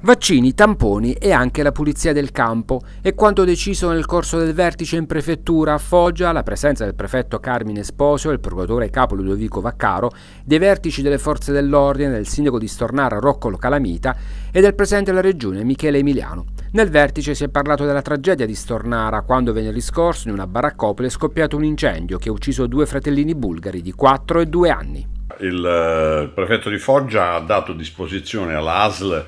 Vaccini, tamponi e anche la pulizia del campo. È quanto deciso nel corso del vertice in prefettura a Foggia, la presenza del prefetto Carmine Esposio, il procuratore capo Ludovico Vaccaro, dei vertici delle forze dell'ordine, del sindaco di Stornara Roccolo Calamita e del presidente della regione Michele Emiliano. Nel vertice si è parlato della tragedia di Stornara, quando venerdì scorso in una baraccopole è scoppiato un incendio che ha ucciso due fratellini bulgari di 4 e 2 anni. Il eh, prefetto di Foggia ha dato disposizione alla ASL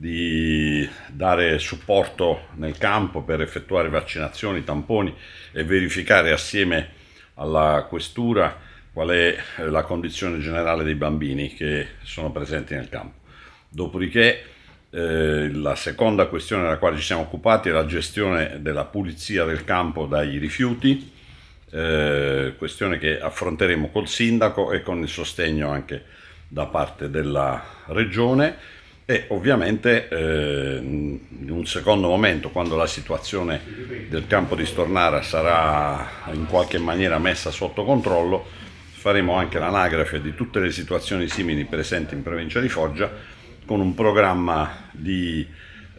di dare supporto nel campo per effettuare vaccinazioni, tamponi e verificare assieme alla questura qual è eh, la condizione generale dei bambini che sono presenti nel campo. Dopodiché eh, la seconda questione della quale ci siamo occupati è la gestione della pulizia del campo dai rifiuti, eh, questione che affronteremo col sindaco e con il sostegno anche da parte della regione e ovviamente eh, in un secondo momento, quando la situazione del campo di Stornara sarà in qualche maniera messa sotto controllo, faremo anche l'anagrafe di tutte le situazioni simili presenti in provincia di Foggia con un programma di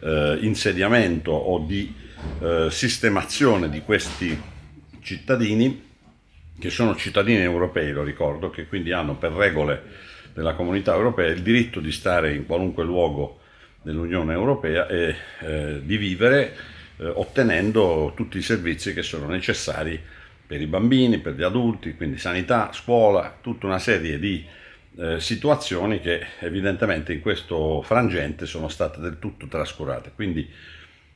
eh, insediamento o di eh, sistemazione di questi cittadini che sono cittadini europei, lo ricordo, che quindi hanno per regole della comunità europea il diritto di stare in qualunque luogo dell'Unione Europea e eh, di vivere eh, ottenendo tutti i servizi che sono necessari per i bambini, per gli adulti, quindi sanità, scuola, tutta una serie di eh, situazioni che evidentemente in questo frangente sono state del tutto trascurate. Quindi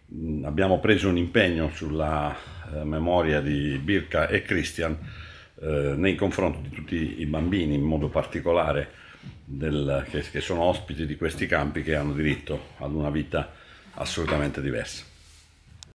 mh, abbiamo preso un impegno sulla eh, memoria di Birka e Christian eh, nei confronti di tutti i bambini, in modo particolare del, che, che sono ospiti di questi campi, che hanno diritto ad una vita assolutamente diversa.